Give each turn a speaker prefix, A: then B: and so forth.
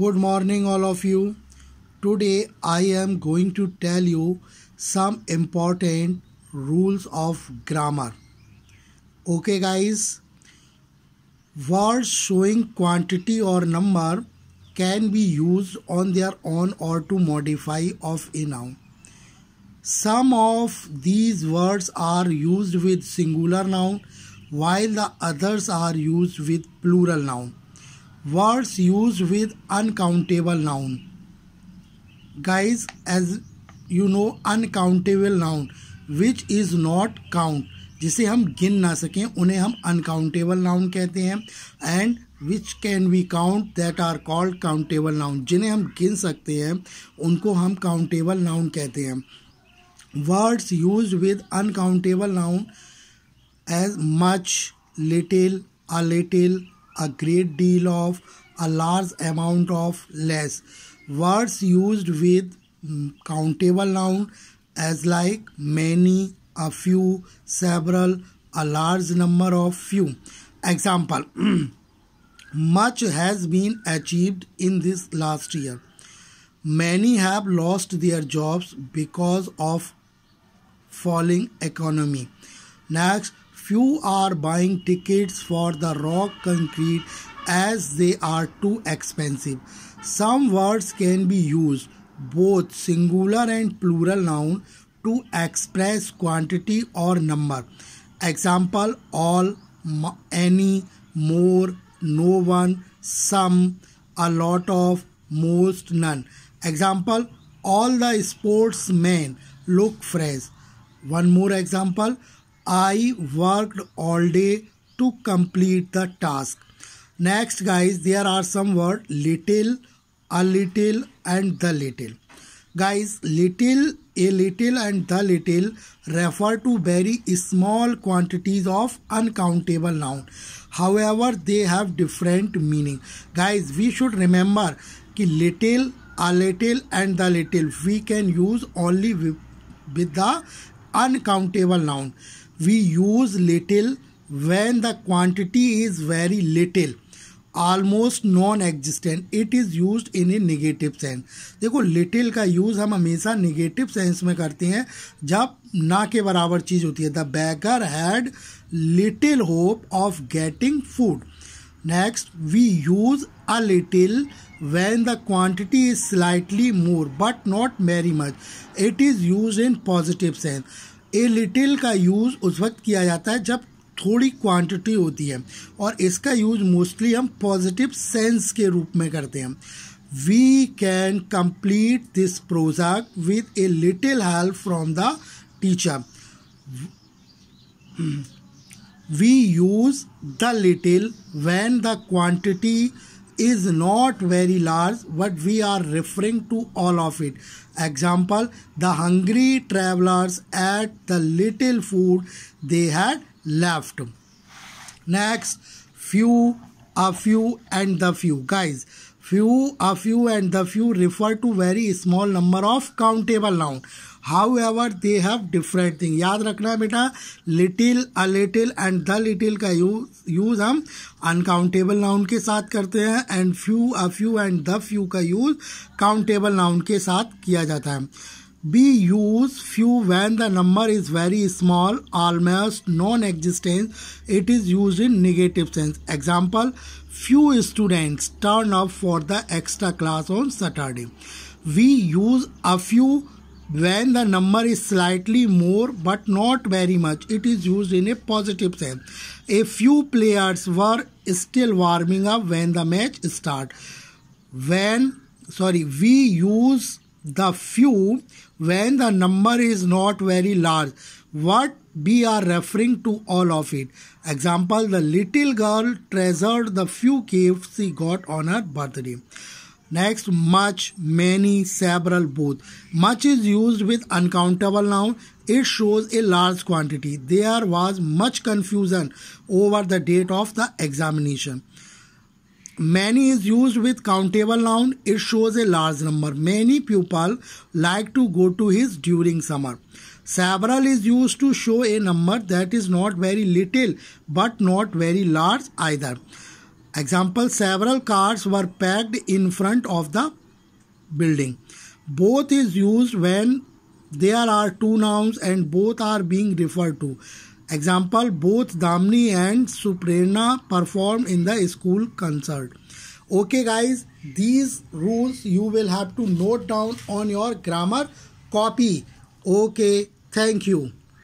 A: good morning all of you today i am going to tell you some important rules of grammar okay guys words showing quantity or number can be used on their own or to modify of a noun some of these words are used with singular noun while the others are used with plural noun words used with uncountable noun guys as you know uncountable noun which is not count जिसे हम गिन ना सकें उन्हें हम uncountable noun कहते हैं and which can we count that are called countable noun जिन्हें हम गिन सकते हैं उनको हम काउंटेबल नाउन कहते हैं words use with uncountable noun as much little a little a great deal of, a large amount of, less. Words used with countable noun as like many, a few, several, a large number of, few. Example Much has been achieved in this last year. Many have lost their jobs because of falling economy. Next, few are buying tickets for the rock concrete as they are too expensive. Some words can be used, both singular and plural noun, to express quantity or number. Example all, any, more, no one, some, a lot of, most, none. Example all the sportsmen look fresh. One more example I worked all day to complete the task. Next guys there are some words: little, a little and the little. Guys little, a little and the little refer to very small quantities of uncountable noun. However they have different meaning. Guys we should remember कि little, a little and the little we can use only with, with the uncountable noun. We use little when the quantity is very little almost non existent it is use in a negative sense देखो little का use हम हमेशा negative sense में करते हैं जब ना के बराबर चीज़ होती है the beggar had little hope of getting food next we use a little when the quantity is slightly more but not very much it is use in positive sense a little का use उस वक्त किया जाता है जब थोड़ी quantity होती है और इसका यूज मोस्टली हम पॉजिटिव सेंस के रूप में करते हैं we can complete this project with a little help from the teacher we use the little when the quantity is not very large but we are referring to all of it Example The hungry travelers ate the little food they had left. Next, few, a few, and the few. Guys, few, a few, and the few refer to very small number of countable noun however they have different thing याद रखना है बेटा little a little and the little का use use हम uncountable noun के साथ करते हैं and few a few and the few का यूज काउंटेबल नाउन के साथ किया जाता है be use few when the number is very small almost non existence it is use in negative sense example few students turn up for the extra class on Saturday. We use a few when the number is slightly more but not very much it is used in a positive sense a few players were still warming up when the match start when sorry we use the few when the number is not very large what we are referring to all of it example the little girl treasured the few gifts she got on her birthday Next, much, many, several, both. Much is used with uncountable noun. It shows a large quantity. There was much confusion over the date of the examination. Many is used with countable noun. It shows a large number. Many people like to go to his during summer. Several is used to show a number that is not very little but not very large either. Example, several cars were packed in front of the building. Both is used when there are two nouns and both are being referred to. Example, both Damni and Suprena performed in the school concert. Okay guys, these rules you will have to note down on your grammar copy. Okay, thank you.